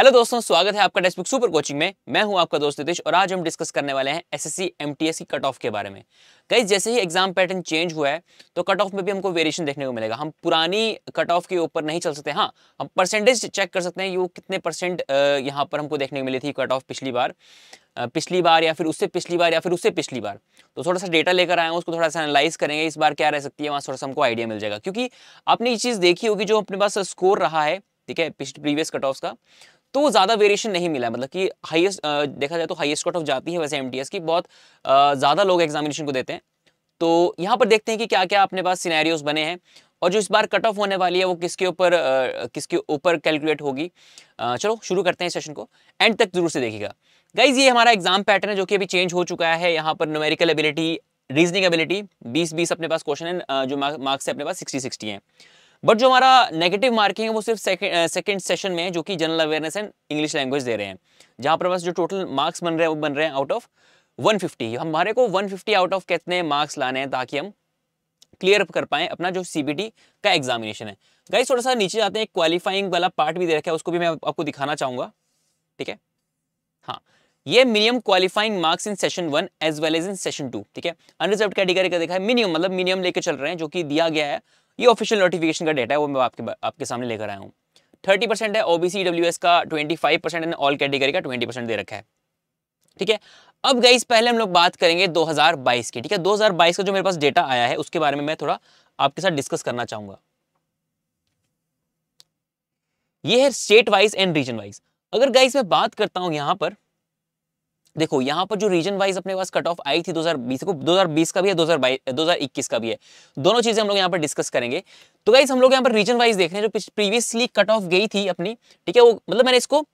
hello दोस्तों स्वागत है आपका टेक्स्ट सुपर कोचिंग में मैं हूं आपका दोस्त नितिश और आज हम डिस्कस करने वाले हैं एसएससी एमटीएस की कट ऑफ के बारे में कई जैसे ही एग्जाम पैटर्न चेंज हुआ है तो कट ऑफ में भी हमको वेरिएशन देखने को मिलेगा हम पुरानी कट ऑफ के ऊपर नहीं चल सकते हाँ हम परसेंटेज चेक कर सकते हैं वो कितने परसेंट यहाँ पर हमको देखने को मिली थी कट ऑफ पिछली बार पिछली बार या फिर उससे पिछली बार या फिर उससे पिछली बार तो थोड़ा सा डेटा लेकर आए उसको थोड़ा सा एनालाइज करेंगे इस बार क्या रह सकती है वहाँ थोड़ा सा हमको आइडिया मिल जाएगा क्योंकि आपने ये चीज़ देखी होगी जो अपने पास स्कोर रहा है ठीक है प्रीवियस कट ऑफ का तो ज़्यादा वेरिएशन नहीं मिला मतलब कि हाईएस्ट देखा जाए तो हाईएस्ट कट ऑफ जाती है वैसे एम की बहुत ज़्यादा लोग एग्जामिनेशन को देते हैं तो यहाँ पर देखते हैं कि क्या क्या अपने पास सिनेरियोज बने हैं और जो इस बार कट ऑफ होने वाली है वो किसके ऊपर किसके ऊपर कैलकुलेट होगी चलो शुरू करते हैं सेशन को एंड तक जरूर से देखिएगा गाइज ये हमारा एग्जाम पैटर्न है जो कि अभी चेंज हो चुका है यहाँ पर न्यूमेरिकल एबिलिटी रीजनिंग एबिलिटी बीस बीस अपने पास क्वेश्चन है जो मार्क्स है अपने पास सिक्सटी सिक्सटी है बट जो हमारा नेगेटिव मार्किंग है वो सिर्फ सेकंड सेशन में है जो कि general awareness and English language दे रहे हैं जहाँ पर बस जो टोटल मार्क्स बन रहे हैं वो बन रहे हैं आउट ऑफ 150 हमारे को 150 आउट ऑफ कितने मार्क्स लाने हैं ताकि हम क्लियर कर पाए अपना जो सी का एग्जामिनेशन है गाइस थोड़ा सा नीचे जाते हैं क्वालिफाइंग वाला पार्ट भी दे रखा है उसको भी मैं आपको दिखाना चाहूंगा ठीक है हाँ ये minimum qualifying marks in session one as well as in session two ठीक है अनरिजर्व कैटेगरी का देखा है मिनिमम मतलब मिनिमम लेके चल रहे हैं जो कि दिया गया है ये ऑफिशियल नोटिफिकेशन का डेटा है वो मैं आपके आपके सामने लेकर आया हूँ थर्टी परसेंट है ओबीसी डब्ल्यू एस का twenty five percent all category का ट्वेंटी परसेंट दे रखा है ठीक है अब गाइस पहले हम लोग बात करेंगे दो हज़ार बाईस की ठीक है दो हज़ार बाईस का जो मेरे पास डेटा आया है उसके बारे में मैं थोड़ा आपके साथ डिस्कस करना चाहूंगा ये है state wise and region wise अगर गाइस मैं बात करता हूँ यहाँ पर देखो यहाँ पर जो रीजन वाइज अपने पास कट ऑफ आई थी 2020 को 2020 का भी है 2021 का भी है दोनों चीजें हम लोग यहाँ पर डिस्कस करेंगे तो गाइज हम लोग यहाँ पर रीजन वाइज देख रहे हैं जो प्रीवियसली कट ऑफ गई थी अपनी ठीक है वो मतलब मैंने इसको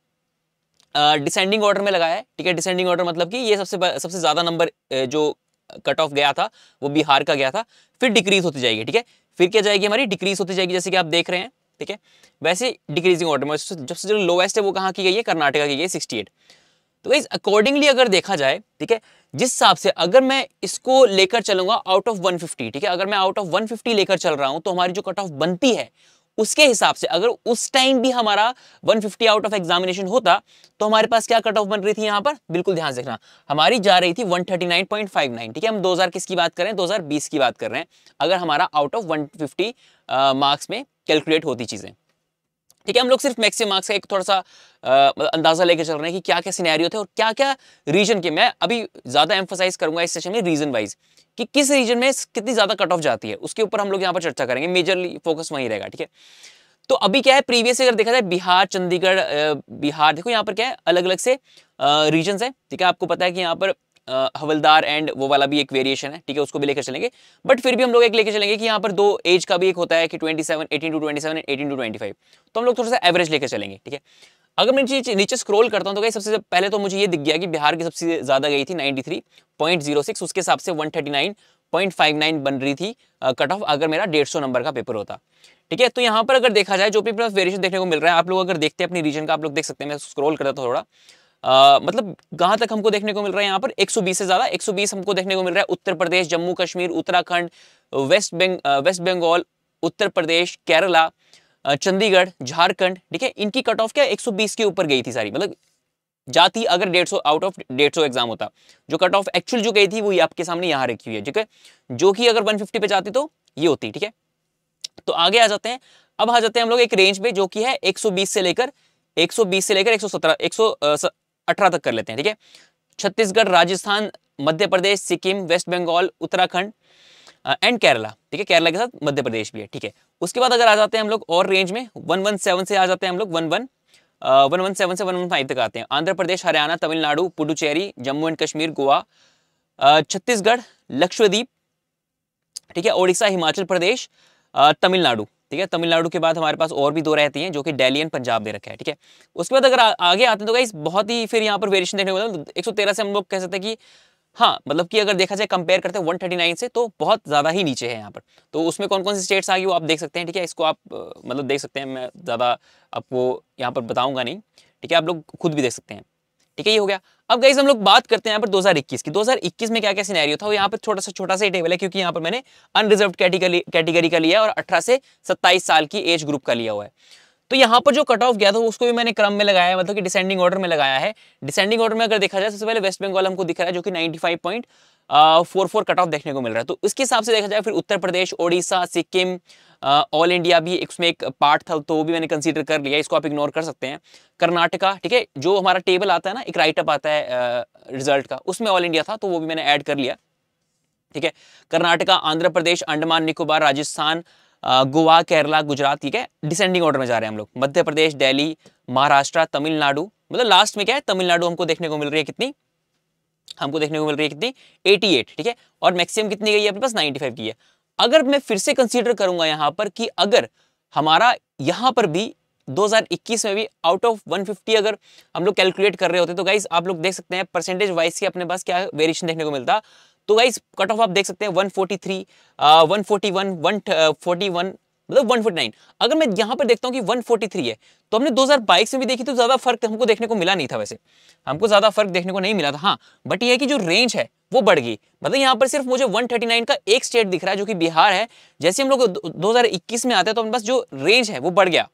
डिसेंडिंग uh, ऑर्डर में लगाया है ठीक है डिसेंडिंग ऑर्डर मतलब कि ये सबसे सबसे ज्यादा नंबर जो कट ऑफ गया था वो बिहार का गया था फिर डिक्रीज होती जाएगी ठीक है फिर क्या जाएगी हमारी डिक्रीज होती जाएगी जैसे कि आप देख रहे हैं ठीक है वैसे डिक्रीजिंग ऑर्डर में जब से जो लोवेस्ट है वो कहाँ की गई है कर्नाटका की गई है सिक्सटी तो इस अकॉर्डिंगली अगर देखा जाए ठीक है जिस हिसाब से अगर मैं इसको लेकर चलूंगा आउट ऑफ 150 ठीक है अगर मैं आउट ऑफ 150 लेकर चल रहा हूं तो हमारी जो कट ऑफ बनती है उसके हिसाब से अगर उस टाइम भी हमारा 150 आउट ऑफ एग्जामिनेशन होता तो हमारे पास क्या कट ऑफ बन रही थी यहाँ पर बिल्कुल ध्यान से रखना हमारी जा रही थी 139.59 ठीक है हम 2000 किसकी बात कर रहे हैं 2020 की बात कर रहे हैं अगर हमारा आउट ऑफ 150 मार्क्स में कैलकुलेट होती चीज़ें ठीक है हम लोग सिर्फ मैक्सिमम मार्क्स का एक थोड़ा सा आ, मतलब अंदाजा लेके चल रहे हैं कि क्या क्या सिनेरियो थे और क्या क्या रीजन के मैं अभी ज़्यादा एम्फोसाइज करूंगा इस सेशन में रीजन वाइज कि किस रीजन में कितनी ज़्यादा कट ऑफ जाती है उसके ऊपर हम लोग यहाँ पर चर्चा करेंगे मेजरली फोकस वहीं रहेगा ठीक है तो अभी क्या है प्रीवियस अगर देखा जाए बिहार चंडीगढ़ बिहार देखो यहाँ पर क्या है अलग अलग से रीजन है ठीक है आपको पता है कि यहाँ पर हवलदार एंड वो वाला भी एक वेरिएशन है ठीक है उसको भी लेकर चलेंगे बट फिर भी हम लोग एक लेकर चलेंगे कि यहाँ पर दो एज का भी एक होता है कि 27 18 टू 27 एंड 18 टू 25 तो हम लोग थोड़ा सा एवरेज लेकर चलेंगे ठीक है अगर मैं नीचे नीचे स्क्रॉल करता हूँ तो सबसे पहले तो मुझे ये दिख गया कि बिहार की सबसे ज़्यादा गई थी 93.06 उसके हिसाब से वन बन रही थी कट ऑफ अगर मेरा डेढ़ नंबर का पेपर होता ठीक है तो यहाँ पर अगर देखा जाए जो भी वेरिएशन देखने को मिल रहा है आप लोग अगर देखते हैं अपनी रीजन का आप लोग देख सकते हैं मैं स्क्रोल करता था थोड़ा आ, मतलब कहां तक हमको देखने को मिल रहा है यहां पर 120 से ज़्यादा 120 हमको देखने को मिल रहा है उत्तर प्रदेश जम्मू कश्मीर उत्तराखंड वेस्ट बेंग वेस्ट बंगाल उत्तर प्रदेश केरला चंडीगढ़ झारखंड ठीक है इनकी कट ऑफ क्या 120 के ऊपर गई थी सारी मतलब जाती अगर 150 आउट ऑफ 150 एग्जाम होता जो कट ऑफ एक्चुअल जो गई थी वही आपके सामने यहां रखी हुई है ठीक है जो कि अगर वन पे जाती तो ये होती ठीक है तो आगे आ जाते हैं अब आ जाते हैं हम लोग एक रेंज पे जो कि है एक से लेकर 120 से लेकर एक अठारह तक कर लेते हैं ठीक है छत्तीसगढ़ राजस्थान मध्य प्रदेश सिक्किम वेस्ट बंगाल उत्तराखंड एंड केरला ठीक है केरला के साथ मध्य प्रदेश भी है ठीक है उसके बाद अगर आ जाते हैं हम लोग और रेंज में वन वन सेवन से आ जाते हैं हम लोग one one one one seven से वन वन फाइव तक आते हैं आंध्र प्रदेश हरियाणा तमिलनाडु पुडुचेरी जम्मू एंड कश्मीर गोवा छत्तीसगढ़ लक्षद्वीप ठीक है ओडिशा हिमाचल प्रदेश तमिलनाडु ठीक है तमिलनाडु के बाद हमारे पास और भी दो रहती हैं जो कि डेली एंड पंजाब दे रखा है ठीक है उसके बाद अगर आ, आगे आते हैं तो गाइस बहुत ही फिर यहाँ पर वेरिएशन देखने को मिलता है मतलब एक से हम लोग कह सकते हैं कि हाँ मतलब कि अगर देखा जाए कंपेयर करते हैं 139 से तो बहुत ज़्यादा ही नीचे है यहाँ पर तो उसमें कौन कौन सी स्टेट्स आ गई वो आप देख सकते हैं ठीक है इसको आप मतलब देख सकते हैं मैं ज़्यादा आपको यहाँ पर बताऊँगा नहीं ठीक है आप लोग खुद भी देख सकते हैं ठीक है ये हो गया अब गई हम लोग बात करते हैं यहाँ पर 2021 की 2021 में क्या क्या सिनेरियो था यहाँ पर छोटा सा छोटा सा टेबल है क्योंकि यहाँ पर मैंने अनरिजर्व कैटेगरी कैटेगरी का लिया और 18 से 27 साल की एज ग्रुप का लिया हुआ है तो यहाँ पर जो कट ऑफ गया था उसको भी मैंने क्रम में लगाया है मतलब कि डिसेंडिंग ऑर्डर में लगाया है डिसेंडिंग ऑर्डर में अगर देखा जाए सबसे पहले वेस्ट बंगाल हमको दिख रहा है जो कि ninety four four cut off देखने को मिल रहा है तो उसके हिसाब से देखा जाए फिर उत्तर प्रदेश ओडिशा सिक्किम ऑल इंडिया भी एक उसमें एक पार्ट था तो वो भी मैंने कंसीडर कर लिया इसको आप इग्नोर कर सकते हैं कर्नाटका ठीक है जो हमारा टेबल आता है ना एक राइटअप आता है रिजल्ट का उसमें ऑल इंडिया था तो वो भी मैंने ऐड कर लिया ठीक है कर्नाटका आंध्र प्रदेश अंडमान निकोबार राजस्थान गोवा केरला गुजरात ठीक है डिसेंडिंग ऑर्डर में जा रहे हैं हम लोग मध्य प्रदेश दिल्ली महाराष्ट्र तमिलनाडु मतलब लास्ट में क्या है तमिलनाडु हमको देखने को मिल रही है कितनी हमको देखने को मिल रही है कितनी 88 ठीक है और मैक्सिमम कितनी गई है अपने पास 95 की है अगर मैं फिर से कंसीडर करूंगा यहाँ पर कि अगर हमारा यहाँ पर भी 2021 में भी आउट ऑफ 150 अगर हम लोग कैलकुलेट कर रहे होते तो गाइज आप लोग देख सकते हैं परसेंटेज वाइज के अपने पास क्या वेरिएशन देखने को मिलता तो गाइज कट ऑफ आप देख सकते हैं 143, uh, 141, 141, मतलब 149 अगर मैं यहाँ पर देखता हूँ कि 143 है तो हमने 2022 में भी देखी तो ज़्यादा फर्क हमको देखने को मिला नहीं था वैसे हमको ज़्यादा फर्क देखने को नहीं मिला था हाँ बट ये है कि जो रेंज है वो बढ़ गई मतलब यहाँ पर सिर्फ मुझे 139 का एक स्टेट दिख रहा है जो कि बिहार है जैसे हम लोग दो में आते हैं तो हमारे पास जो रेंज है वो बढ़ गया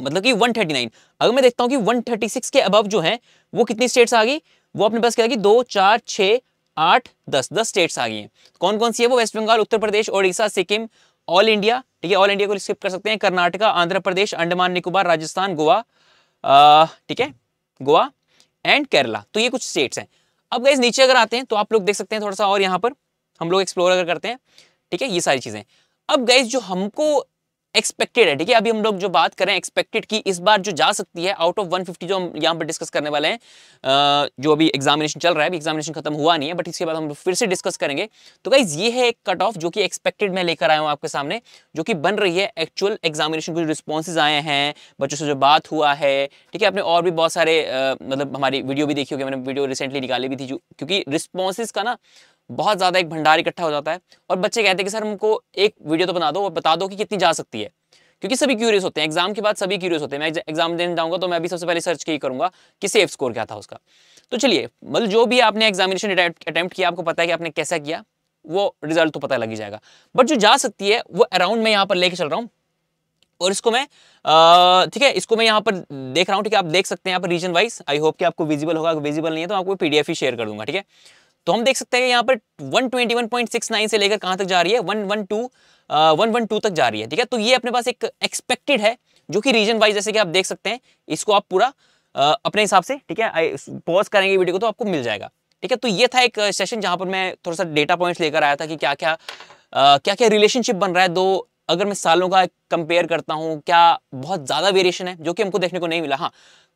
मतलब कि वन अगर मैं देखता हूँ कि वन के अबव जो है वो कितनी स्टेट्स आ गई वो अपने पास क्या कि दो चार छः आठ दस दस स्टेट्स आ गई हैं कौन कौन सी है वो West Bengal Uttar Pradesh Odisha Sikkim all India ठीक है ऑल इंडिया को स्किप कर सकते हैं कर्नाटका आंध्र प्रदेश अंडमान निकोबार राजस्थान गोवा ठीक है गोवा एंड केरला तो ये कुछ स्टेट्स हैं अब गाइज नीचे अगर आते हैं तो आप लोग देख सकते हैं थोड़ा सा और यहाँ पर हम लोग एक्सप्लोर अगर करते हैं ठीक है ये सारी चीज़ें अब गाइज जो हमको एक्सपेक्टेड है ठीक है अभी हम लोग जो बात करें एक्सपेक्टेड की इस बार जो जा सकती है आउट ऑफ 150 जो हम यहाँ पर डिस्कस करने वाले हैं जो अभी एग्जामिनेशन चल रहा है अभी एग्जामिनेशन खत्म हुआ नहीं है बट इसके बाद हम फिर से डिस्कस करेंगे तो गाइज ये है एक कट ऑफ जो कि एक्सपेक्टेड मैं लेकर आया हूँ आपके सामने जो कि बन रही है एक्चुअल एग्जामिनेशन के जो रिस्पॉन्सेज आए हैं बच्चों से जो बात हुआ है ठीक है आपने और भी बहुत सारे मतलब हमारी वीडियो भी देखी होगी मैंने वीडियो रिसेंटली निकाली भी थी जो क्योंकि रिस्पॉन्सेज का ना बहुत ज़्यादा एक भंडार इकट्ठा हो जाता है और बच्चे कहते हैं कि सर हमको एक वीडियो तो बना दो और बता दो कि कितनी जा सकती है क्योंकि सभी क्यूरियस होते हैं एग्जाम के बाद सभी क्यूरियस होते हैं मैं एग्जाम देने जाऊंगा तो मैं अभी सबसे पहले सर्च यही करूंगा कि सेफ स्कोर क्या था उसका तो चलिए मतलब जो भी आपने एग्जामिनेशन अटैम्प्ट किया आपको पता है कि आपने कैसा किया वो रिजल्ट तो पता लग ही जाएगा बट जो जा सकती है वो अराउंड मैं यहाँ पर लेके चल रहा हूँ और इसको मैं ठीक है इसको मैं यहाँ पर देख रहा हूँ ठीक है आप देख सकते हैं यहाँ पर रीजन वाइज आई होप कि आपको विजिबल होगा विजिबल नहीं है तो आपको पीडीएफ ही शेयर कर दूंगा ठीक है तो हम देख सकते हैं यहाँ पर 121.69 से लेकर कहाँ तक जा रही है 112 112 तक जा रही है ठीक है तो ये अपने पास एक एक्सपेक्टेड है जो कि रीजन वाइज जैसे कि आप देख सकते हैं इसको आप पूरा Uh, अपने हिसाब से ठीक है पॉज करेंगे वीडियो को तो आपको मिल जाएगा ठीक है तो ये था एक सेशन जहाँ पर मैं थोड़ा सा डेटा पॉइंट्स लेकर आया था कि क्या क्या आ, क्या क्या रिलेशनशिप बन रहा है दो अगर मैं सालों का कंपेयर करता हूँ क्या बहुत ज़्यादा वेरिएशन है जो कि हमको देखने को नहीं मिला हाँ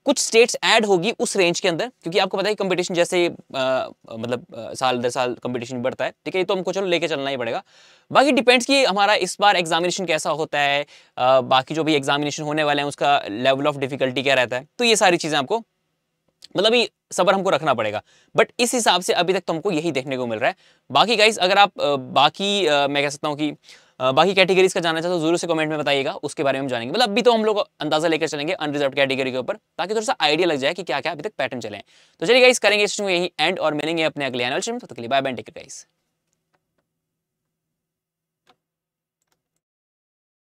कुछ स्टेट्स ऐड होगी उस रेंज के अंदर क्योंकि आपको पता है कंपटीशन जैसे आ, मतलब आ, साल दर साल कंपटीशन बढ़ता है ठीक है ये तो हमको चलो लेके चलना ही पड़ेगा बाकी डिपेंड्स कि हमारा इस बार एग्जामिनेशन कैसा होता है आ, बाकी जो भी एग्जामिनेशन होने वाले हैं उसका लेवल ऑफ डिफिकल्टी क्या रहता है तो ये सारी चीज़ें आपको मतलब ये सबर हमको रखना पड़ेगा बट इस हिसाब से अभी तक तो हमको यही देखने को मिल रहा है बाकी गाइज अगर आप बाकी मैं कह सकता हूँ कि बाकी कैटेगरीज का जानना चाहते हो जरूर से कमेंट में बताइएगा उसके बारे में जानेंगे मतलब अभी तो हम लोग अंदाजा लेकर चलेंगे अनरिजर्व कैटेगरी के ऊपर ताकि थोड़ा सा आइडिया लग जाए कि क्या क्या अभी तक पैटर्न चले तो चलिए गाइस करेंगे यही एंड और मिलेंगे अपने अगले एनुअल में तो तक बाय बैंड टेक गाइस